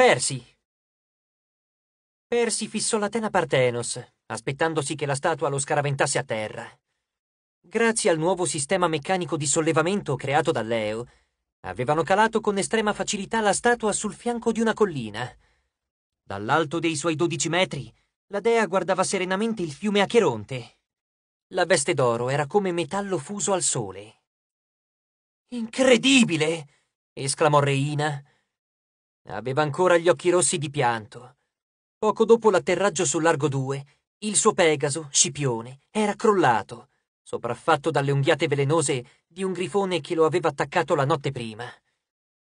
Persi! Persi fissò la tela Partenos, aspettandosi che la statua lo scaraventasse a terra. Grazie al nuovo sistema meccanico di sollevamento creato da Leo, avevano calato con estrema facilità la statua sul fianco di una collina. Dall'alto dei suoi dodici metri, la dea guardava serenamente il fiume Acheronte. La veste d'oro era come metallo fuso al sole. Incredibile! esclamò Reina, Aveva ancora gli occhi rossi di pianto. Poco dopo l'atterraggio sul largo 2, il suo Pegaso, Scipione, era crollato, sopraffatto dalle unghiate velenose di un grifone che lo aveva attaccato la notte prima.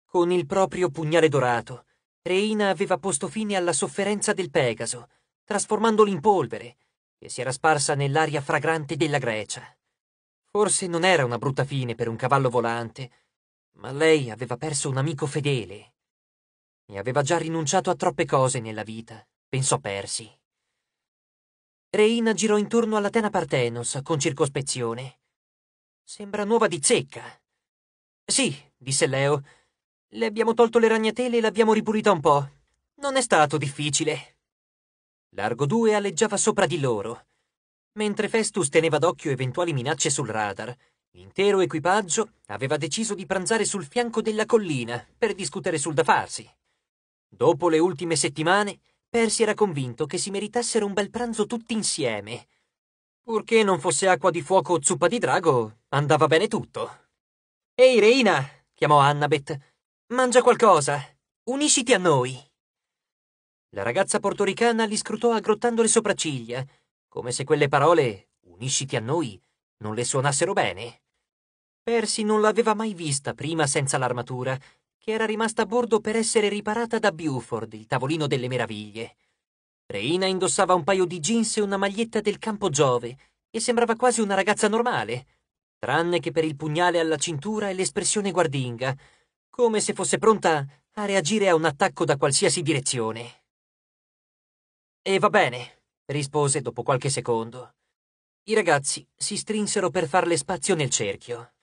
Con il proprio pugnale dorato, Reina aveva posto fine alla sofferenza del Pegaso, trasformandolo in polvere, che si era sparsa nell'aria fragrante della Grecia. Forse non era una brutta fine per un cavallo volante, ma lei aveva perso un amico fedele e aveva già rinunciato a troppe cose nella vita, pensò Persi. Reina girò intorno all'Atena Partenos con circospezione. Sembra nuova di zecca. Sì, disse Leo. Le abbiamo tolto le ragnatele e l'abbiamo ripulita un po'. Non è stato difficile. Largo 2 alleggiava sopra di loro. Mentre Festus teneva d'occhio eventuali minacce sul radar, l'intero equipaggio aveva deciso di pranzare sul fianco della collina per discutere sul da farsi. Dopo le ultime settimane, Percy era convinto che si meritassero un bel pranzo tutti insieme. Purché non fosse acqua di fuoco o zuppa di drago, andava bene tutto. Ehi, Reina, chiamò Annabeth, mangia qualcosa, unisciti a noi. La ragazza portoricana li scrutò aggrottando le sopracciglia, come se quelle parole, unisciti a noi, non le suonassero bene. Percy non l'aveva mai vista prima senza l'armatura che era rimasta a bordo per essere riparata da Buford, il tavolino delle meraviglie. Reina indossava un paio di jeans e una maglietta del campo Giove e sembrava quasi una ragazza normale, tranne che per il pugnale alla cintura e l'espressione guardinga, come se fosse pronta a reagire a un attacco da qualsiasi direzione. E va bene, rispose dopo qualche secondo. I ragazzi si strinsero per farle spazio nel cerchio.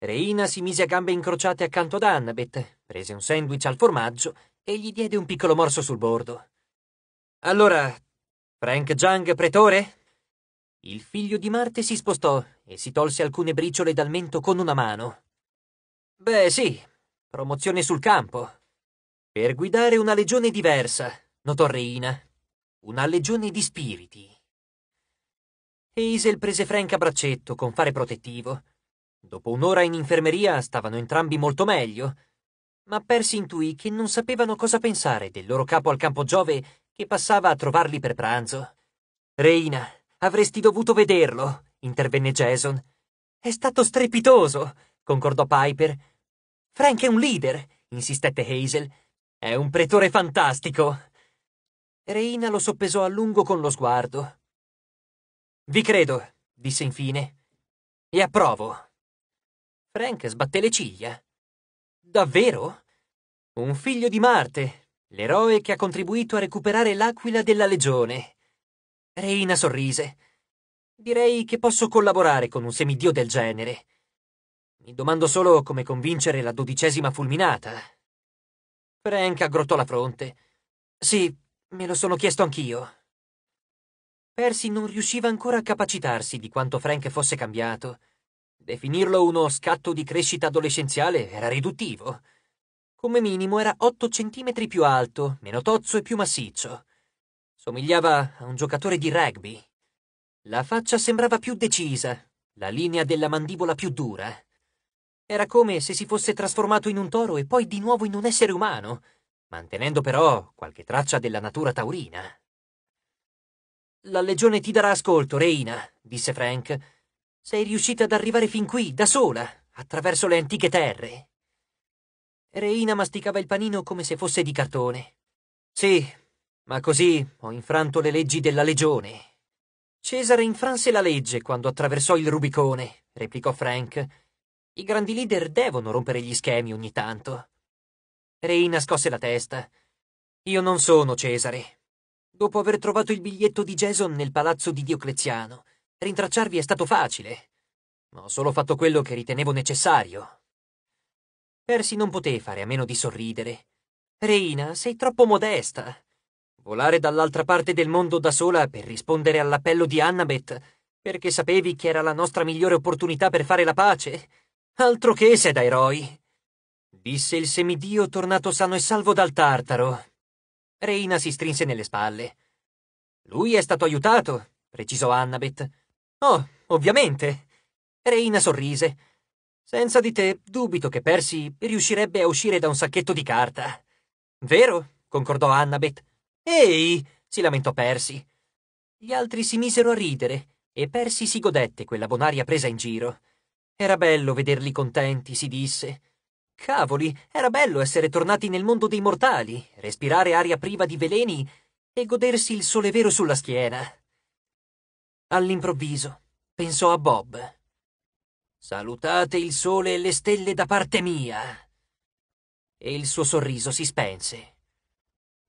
Reina si mise a gambe incrociate accanto ad Annabeth, prese un sandwich al formaggio e gli diede un piccolo morso sul bordo. Allora, Frank Jung, pretore? Il figlio di Marte si spostò e si tolse alcune briciole dal mento con una mano. Beh, sì, promozione sul campo. Per guidare una legione diversa, notò Reina. Una legione di spiriti. Hazel prese Frank a braccetto con fare protettivo Dopo un'ora in infermeria stavano entrambi molto meglio, ma Percy intuì che non sapevano cosa pensare del loro capo al campo Giove che passava a trovarli per pranzo. Reina, avresti dovuto vederlo, intervenne Jason. È stato strepitoso, concordò Piper. Frank è un leader, insistette Hazel. È un pretore fantastico. Reina lo soppesò a lungo con lo sguardo. Vi credo, disse infine. E approvo. Frank sbatté le ciglia. Davvero? Un figlio di Marte, l'eroe che ha contribuito a recuperare l'aquila della legione. Reina sorrise. Direi che posso collaborare con un semidio del genere. Mi domando solo come convincere la dodicesima fulminata. Frank aggrottò la fronte. Sì, me lo sono chiesto anch'io. Percy non riusciva ancora a capacitarsi di quanto Frank fosse cambiato Definirlo uno scatto di crescita adolescenziale era riduttivo. Come minimo era 8 centimetri più alto, meno tozzo e più massiccio. Somigliava a un giocatore di rugby. La faccia sembrava più decisa, la linea della mandibola più dura. Era come se si fosse trasformato in un toro e poi di nuovo in un essere umano, mantenendo però qualche traccia della natura taurina. La legione ti darà ascolto, Reina, disse Frank sei riuscita ad arrivare fin qui, da sola, attraverso le antiche terre. Reina masticava il panino come se fosse di cartone. Sì, ma così ho infranto le leggi della legione. Cesare infranse la legge quando attraversò il Rubicone, replicò Frank. I grandi leader devono rompere gli schemi ogni tanto. Reina scosse la testa. Io non sono Cesare. Dopo aver trovato il biglietto di Jason nel palazzo di Diocleziano, Rintracciarvi è stato facile. Ho solo fatto quello che ritenevo necessario. Percy non poté fare a meno di sorridere. Reina, sei troppo modesta. Volare dall'altra parte del mondo da sola per rispondere all'appello di Annabeth, perché sapevi che era la nostra migliore opportunità per fare la pace? Altro che se da eroi! disse il semidio tornato sano e salvo dal tartaro. Reina si strinse nelle spalle. Lui è stato aiutato, precisò Annabeth. Oh, ovviamente. Reina sorrise. Senza di te, dubito che Percy riuscirebbe a uscire da un sacchetto di carta. Vero? concordò Annabeth. Ehi! si lamentò Percy. Gli altri si misero a ridere e Percy si godette quella bonaria presa in giro. Era bello vederli contenti, si disse. Cavoli, era bello essere tornati nel mondo dei mortali, respirare aria priva di veleni e godersi il sole vero sulla schiena. All'improvviso pensò a Bob. Salutate il sole e le stelle da parte mia. E il suo sorriso si spense.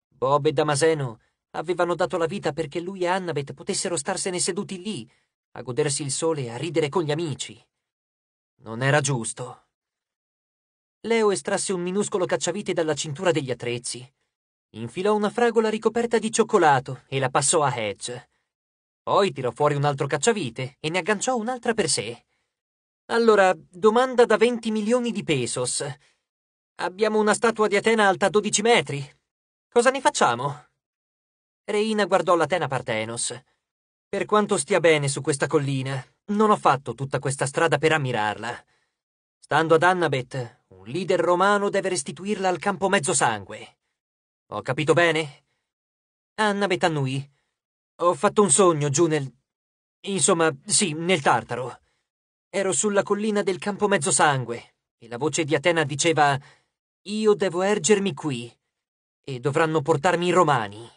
Bob e Damaseno avevano dato la vita perché lui e Annabeth potessero starsene seduti lì, a godersi il sole e a ridere con gli amici. Non era giusto. Leo estrasse un minuscolo cacciavite dalla cintura degli attrezzi, infilò una fragola ricoperta di cioccolato e la passò a Hedge. Poi tirò fuori un altro cacciavite e ne agganciò un'altra per sé. Allora, domanda da 20 milioni di pesos. Abbiamo una statua di Atena alta 12 metri. Cosa ne facciamo? Reina guardò l'Atena Partenos. Per quanto stia bene su questa collina, non ho fatto tutta questa strada per ammirarla. Stando ad Annabeth, un leader romano deve restituirla al campo mezzo sangue. Ho capito bene? Annabeth annui ho fatto un sogno giù nel... Insomma, sì, nel Tartaro. Ero sulla collina del campo mezzosangue e la voce di Atena diceva «Io devo ergermi qui e dovranno portarmi i romani».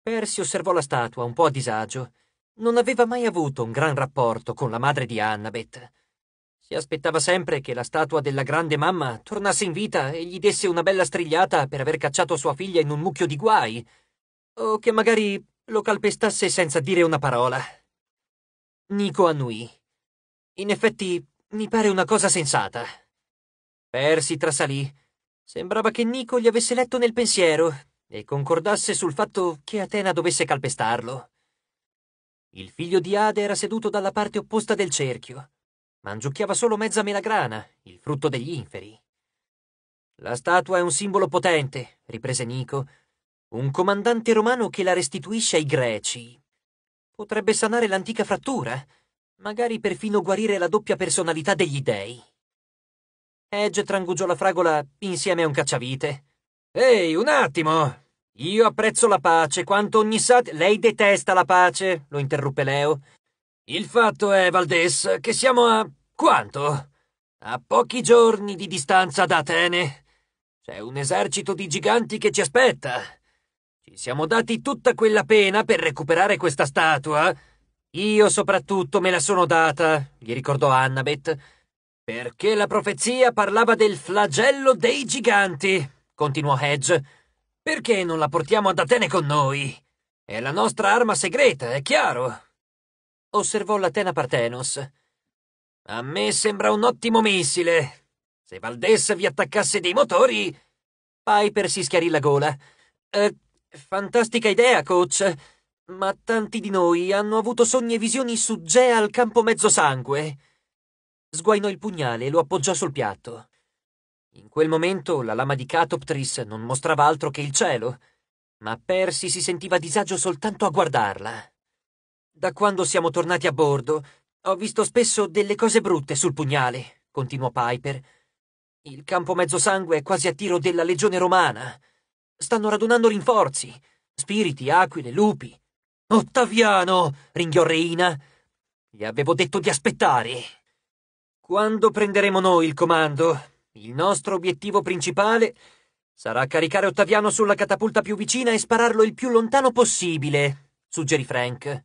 Persi osservò la statua un po' a disagio. Non aveva mai avuto un gran rapporto con la madre di Annabeth. Si aspettava sempre che la statua della grande mamma tornasse in vita e gli desse una bella strigliata per aver cacciato sua figlia in un mucchio di guai, o che magari lo calpestasse senza dire una parola. Nico annuì. In effetti, mi pare una cosa sensata. Per trasalì. Sembrava che Nico gli avesse letto nel pensiero e concordasse sul fatto che Atena dovesse calpestarlo. Il figlio di Ade era seduto dalla parte opposta del cerchio. Mangiucchiava solo mezza melagrana, il frutto degli inferi. La statua è un simbolo potente, riprese Nico, un comandante romano che la restituisce ai greci. Potrebbe sanare l'antica frattura, magari perfino guarire la doppia personalità degli dei. Edge trangugiò la fragola insieme a un cacciavite. Ehi, un attimo! Io apprezzo la pace quanto ogni sat... Lei detesta la pace, lo interruppe Leo. Il fatto è, Valdes, che siamo a... quanto? A pochi giorni di distanza da Atene. C'è un esercito di giganti che ci aspetta. Ci siamo dati tutta quella pena per recuperare questa statua? Io soprattutto me la sono data, gli ricordò Annabeth. Perché la profezia parlava del flagello dei giganti, continuò Hedge. Perché non la portiamo ad Atene con noi? È la nostra arma segreta, è chiaro. Osservò l'Atena Partenos. A me sembra un ottimo missile. Se Valdessa vi attaccasse dei motori. Piper si schiarì la gola. Eh, Fantastica idea, coach. Ma tanti di noi hanno avuto sogni e visioni su Gea al campo mezzosangue. Sguainò il pugnale e lo appoggiò sul piatto. In quel momento la lama di Catoptris non mostrava altro che il cielo, ma Percy si sentiva a disagio soltanto a guardarla. Da quando siamo tornati a bordo, ho visto spesso delle cose brutte sul pugnale, continuò Piper. Il campo mezzosangue è quasi a tiro della legione romana. Stanno radunando rinforzi. Spiriti, aquile, lupi. Ottaviano! ringhiò Reina. Gli avevo detto di aspettare. Quando prenderemo noi il comando, il nostro obiettivo principale sarà caricare Ottaviano sulla catapulta più vicina e spararlo il più lontano possibile, suggerì Frank.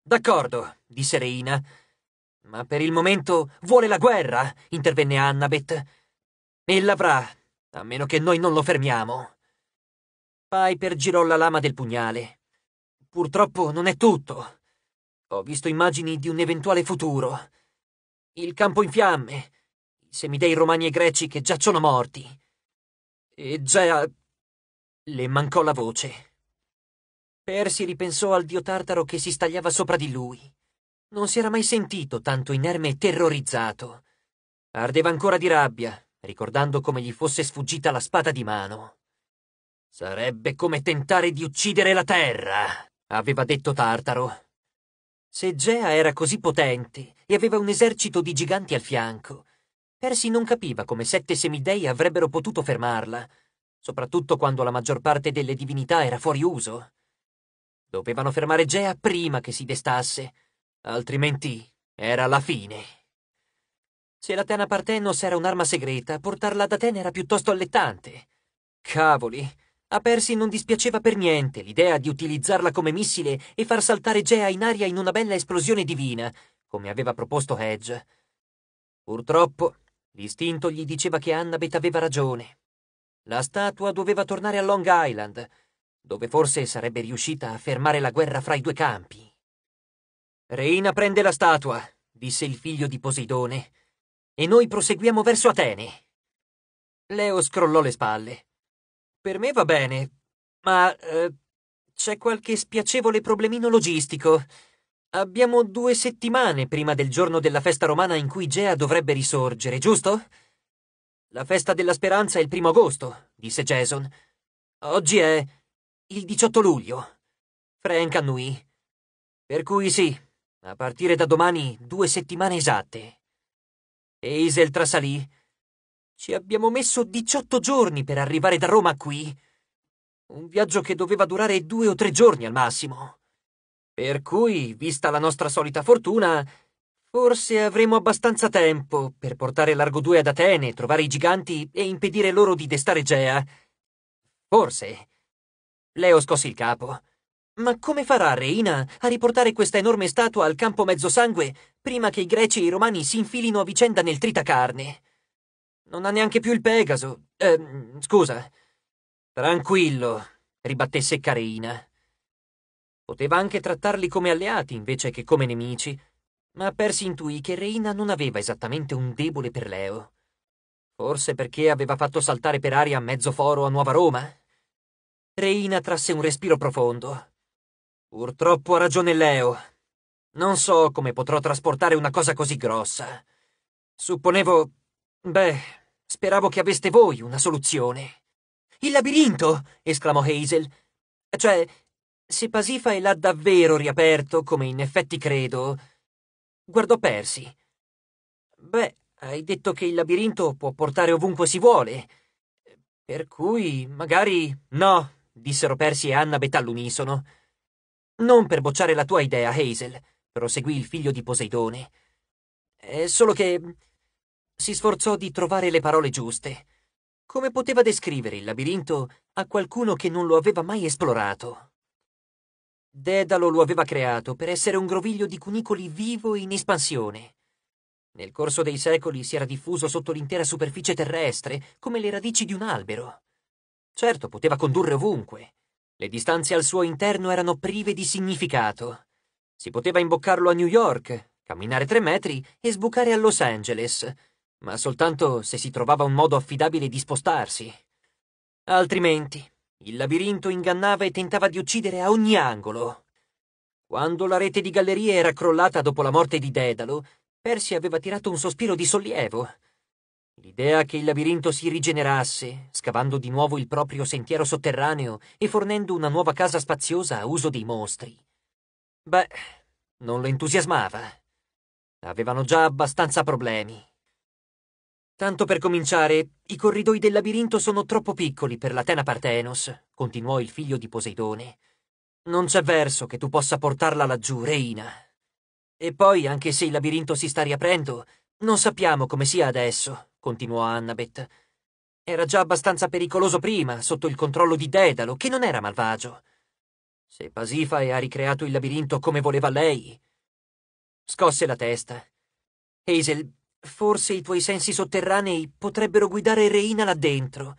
D'accordo, disse Reina. Ma per il momento vuole la guerra, intervenne Annabeth. E l'avrà, a meno che noi non lo fermiamo. Piper girò la lama del pugnale. Purtroppo non è tutto. Ho visto immagini di un eventuale futuro. Il campo in fiamme, i semidei romani e greci che giacciono morti. E già... le mancò la voce. Persi ripensò al dio tartaro che si stagliava sopra di lui. Non si era mai sentito tanto inerme e terrorizzato. Ardeva ancora di rabbia, ricordando come gli fosse sfuggita la spada di mano. Sarebbe come tentare di uccidere la Terra, aveva detto Tartaro. Se Gea era così potente e aveva un esercito di giganti al fianco, Persi non capiva come sette semidei avrebbero potuto fermarla, soprattutto quando la maggior parte delle divinità era fuori uso. Dovevano fermare Gea prima che si destasse, altrimenti era la fine. Se la Tena Partenos era un'arma segreta, portarla ad Atene era piuttosto allettante. Cavoli, a Percy non dispiaceva per niente l'idea di utilizzarla come missile e far saltare Gea in aria in una bella esplosione divina, come aveva proposto Hedge. Purtroppo, l'istinto gli diceva che Annabeth aveva ragione. La statua doveva tornare a Long Island, dove forse sarebbe riuscita a fermare la guerra fra i due campi. Reina prende la statua, disse il figlio di Poseidone, e noi proseguiamo verso Atene. Leo scrollò le spalle. Per me va bene, ma eh, c'è qualche spiacevole problemino logistico. Abbiamo due settimane prima del giorno della festa romana in cui Gea dovrebbe risorgere, giusto? La festa della speranza è il primo agosto, disse Jason. Oggi è il 18 luglio. Frank annui. Per cui sì, a partire da domani due settimane esatte. E Isel trasalì ci abbiamo messo 18 giorni per arrivare da Roma qui. Un viaggio che doveva durare due o tre giorni al massimo. Per cui, vista la nostra solita fortuna, forse avremo abbastanza tempo per portare Largo 2 ad Atene, trovare i giganti e impedire loro di destare Gea. Forse. Leo scosse il capo. Ma come farà Reina a riportare questa enorme statua al campo mezzosangue prima che i greci e i romani si infilino a vicenda nel tritacarne? Non ha neanche più il Pegaso. Eh, scusa. Tranquillo, ribatté Seccareina. Poteva anche trattarli come alleati invece che come nemici, ma Persi intuì che Reina non aveva esattamente un debole per Leo. Forse perché aveva fatto saltare per aria mezzo foro a Nuova Roma? Reina trasse un respiro profondo. Purtroppo ha ragione Leo. Non so come potrò trasportare una cosa così grossa. Supponevo... beh, Speravo che aveste voi una soluzione. Il labirinto! esclamò Hazel. Cioè, se Pasifae l'ha davvero riaperto, come in effetti credo. Guardò Persi. Beh, hai detto che il labirinto può portare ovunque si vuole. Per cui, magari. No, dissero Persi e Annabeth all'unisono. Non per bocciare la tua idea, Hazel, proseguì il figlio di Poseidone. È solo che si sforzò di trovare le parole giuste. Come poteva descrivere il labirinto a qualcuno che non lo aveva mai esplorato? Dedalo lo aveva creato per essere un groviglio di cunicoli vivo e in espansione. Nel corso dei secoli si era diffuso sotto l'intera superficie terrestre come le radici di un albero. Certo, poteva condurre ovunque. Le distanze al suo interno erano prive di significato. Si poteva imboccarlo a New York, camminare tre metri e sbucare a Los Angeles, ma soltanto se si trovava un modo affidabile di spostarsi. Altrimenti, il labirinto ingannava e tentava di uccidere a ogni angolo. Quando la rete di gallerie era crollata dopo la morte di Dedalo, Percy aveva tirato un sospiro di sollievo. L'idea che il labirinto si rigenerasse, scavando di nuovo il proprio sentiero sotterraneo e fornendo una nuova casa spaziosa a uso dei mostri. Beh, non lo entusiasmava. Avevano già abbastanza problemi Tanto per cominciare, i corridoi del labirinto sono troppo piccoli per l'Atena Partenos, continuò il figlio di Poseidone. Non c'è verso che tu possa portarla laggiù, reina. E poi, anche se il labirinto si sta riaprendo, non sappiamo come sia adesso, continuò Annabeth. Era già abbastanza pericoloso prima, sotto il controllo di Dedalo, che non era malvagio. Se Pasifae ha ricreato il labirinto come voleva lei. Scosse la testa. Hazel, Forse i tuoi sensi sotterranei potrebbero guidare Reina là dentro,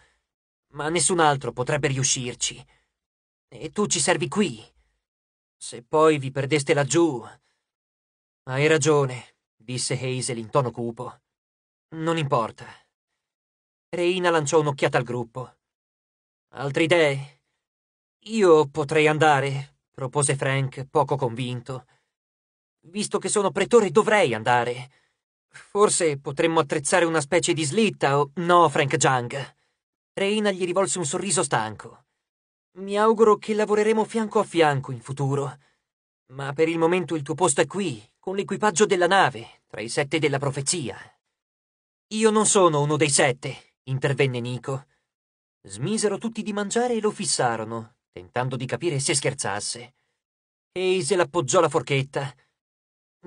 ma nessun altro potrebbe riuscirci. E tu ci servi qui. Se poi vi perdeste laggiù... Hai ragione, disse Hazel in tono cupo. Non importa. Reina lanciò un'occhiata al gruppo. Altre idee? Io potrei andare, propose Frank, poco convinto. Visto che sono pretore, dovrei andare. Forse potremmo attrezzare una specie di slitta o... No, Frank Jung. Reina gli rivolse un sorriso stanco. Mi auguro che lavoreremo fianco a fianco in futuro. Ma per il momento il tuo posto è qui, con l'equipaggio della nave, tra i sette della profezia. Io non sono uno dei sette, intervenne Nico. Smisero tutti di mangiare e lo fissarono, tentando di capire se scherzasse. Hazel appoggiò la forchetta.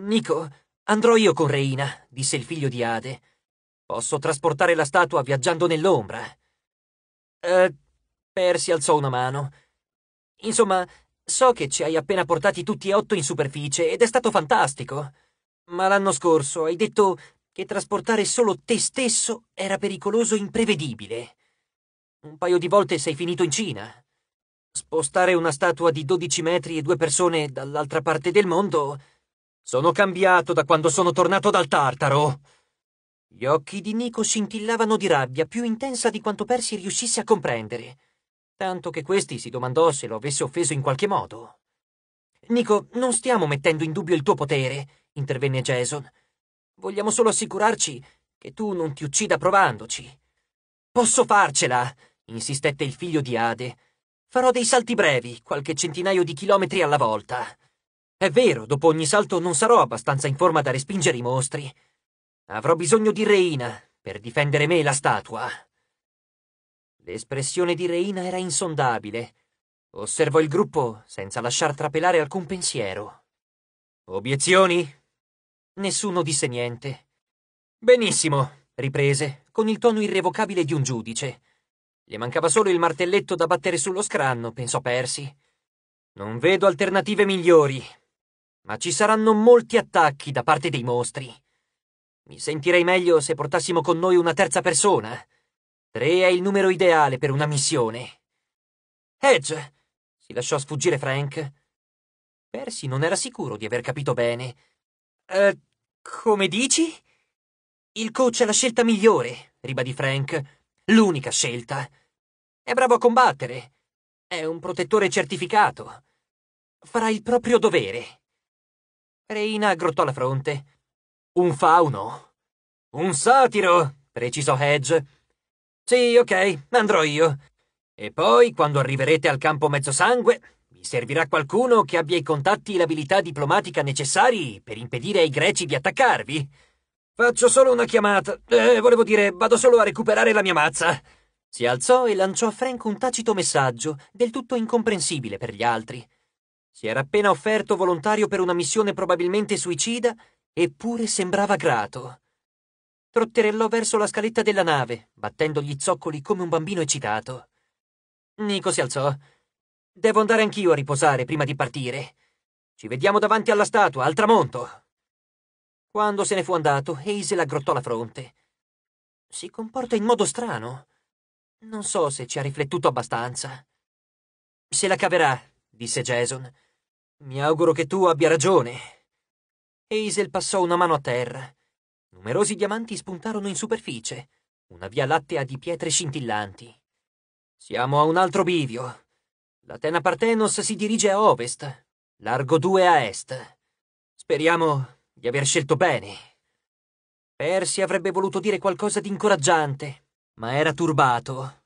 Nico, Andrò io con Reina, disse il figlio di Ade. Posso trasportare la statua viaggiando nell'ombra. Eh, Persi alzò una mano. Insomma, so che ci hai appena portati tutti e otto in superficie ed è stato fantastico. Ma l'anno scorso hai detto che trasportare solo te stesso era pericoloso e imprevedibile. Un paio di volte sei finito in Cina. Spostare una statua di 12 metri e due persone dall'altra parte del mondo sono cambiato da quando sono tornato dal Tartaro. Gli occhi di Nico scintillavano di rabbia più intensa di quanto Percy riuscisse a comprendere, tanto che questi si domandò se lo avesse offeso in qualche modo. Nico, non stiamo mettendo in dubbio il tuo potere, intervenne Jason. Vogliamo solo assicurarci che tu non ti uccida provandoci. Posso farcela, insistette il figlio di Ade. Farò dei salti brevi, qualche centinaio di chilometri alla volta. È vero, dopo ogni salto non sarò abbastanza in forma da respingere i mostri. Avrò bisogno di Reina per difendere me e la statua. L'espressione di Reina era insondabile. Osservò il gruppo senza lasciar trapelare alcun pensiero. Obiezioni? Nessuno disse niente. Benissimo, riprese, con il tono irrevocabile di un giudice. Le mancava solo il martelletto da battere sullo scranno, pensò Persi. Non vedo alternative migliori, ma ci saranno molti attacchi da parte dei mostri. Mi sentirei meglio se portassimo con noi una terza persona. Tre è il numero ideale per una missione. Edge! si lasciò sfuggire Frank. Percy non era sicuro di aver capito bene. Eh, come dici? Il coach è la scelta migliore, ribadì Frank. L'unica scelta. È bravo a combattere. È un protettore certificato. Farà il proprio dovere. Reina aggrottò la fronte. Un fauno. Un satiro, precisò Hedge. Sì, ok, andrò io. E poi, quando arriverete al campo mezzosangue, mi servirà qualcuno che abbia i contatti e l'abilità diplomatica necessari per impedire ai greci di attaccarvi. Faccio solo una chiamata. Eh, volevo dire, vado solo a recuperare la mia mazza. Si alzò e lanciò a Frank un tacito messaggio, del tutto incomprensibile per gli altri. Si era appena offerto volontario per una missione probabilmente suicida, eppure sembrava grato. Trotterellò verso la scaletta della nave, battendo gli zoccoli come un bambino eccitato. Nico si alzò. Devo andare anch'io a riposare prima di partire. Ci vediamo davanti alla statua, al tramonto. Quando se ne fu andato, Hazel aggrottò la fronte. Si comporta in modo strano. Non so se ci ha riflettuto abbastanza. Se la caverà, disse Jason. Mi auguro che tu abbia ragione. Hazel passò una mano a terra. Numerosi diamanti spuntarono in superficie, una via lattea di pietre scintillanti. Siamo a un altro bivio. L'Atena Partenos si dirige a ovest, largo due a est. Speriamo di aver scelto bene. Percy avrebbe voluto dire qualcosa di incoraggiante, ma era turbato.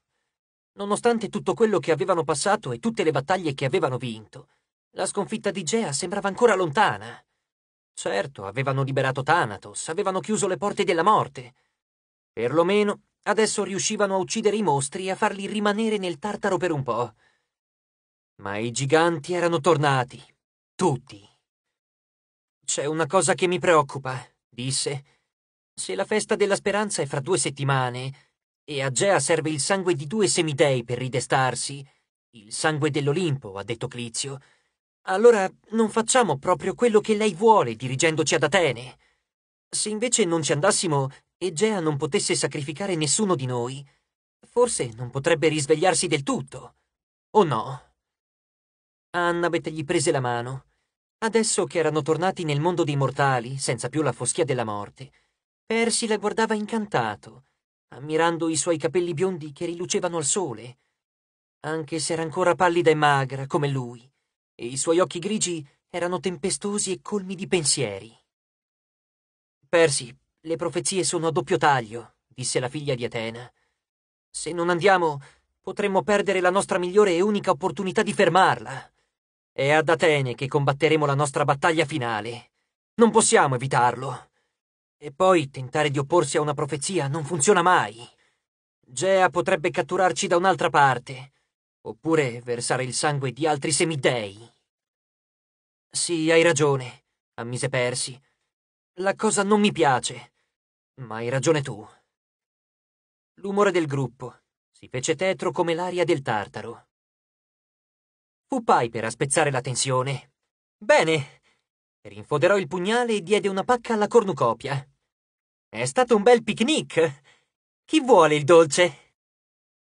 Nonostante tutto quello che avevano passato e tutte le battaglie che avevano vinto, la sconfitta di Gea sembrava ancora lontana. Certo, avevano liberato Thanatos, avevano chiuso le porte della morte. Perlomeno, adesso riuscivano a uccidere i mostri e a farli rimanere nel tartaro per un po'. Ma i giganti erano tornati. Tutti. C'è una cosa che mi preoccupa, disse. Se la festa della speranza è fra due settimane e a Gea serve il sangue di due semidei per ridestarsi, il sangue dell'Olimpo, ha detto Clizio, allora non facciamo proprio quello che lei vuole dirigendoci ad Atene. Se invece non ci andassimo e Gea non potesse sacrificare nessuno di noi, forse non potrebbe risvegliarsi del tutto. O no? Annabeth gli prese la mano. Adesso che erano tornati nel mondo dei mortali, senza più la foschia della morte, Percy la guardava incantato, ammirando i suoi capelli biondi che rilucevano al sole, anche se era ancora pallida e magra come lui e i suoi occhi grigi erano tempestosi e colmi di pensieri. Persi, le profezie sono a doppio taglio, disse la figlia di Atena. Se non andiamo, potremmo perdere la nostra migliore e unica opportunità di fermarla. È ad Atene che combatteremo la nostra battaglia finale. Non possiamo evitarlo. E poi tentare di opporsi a una profezia non funziona mai. Gea potrebbe catturarci da un'altra parte oppure versare il sangue di altri semidei. Sì, hai ragione, ammise Persi. La cosa non mi piace, ma hai ragione tu. L'umore del gruppo si fece tetro come l'aria del tartaro. Fu Piper a spezzare la tensione. Bene! Rinfoderò il pugnale e diede una pacca alla cornucopia. È stato un bel picnic! Chi vuole il dolce?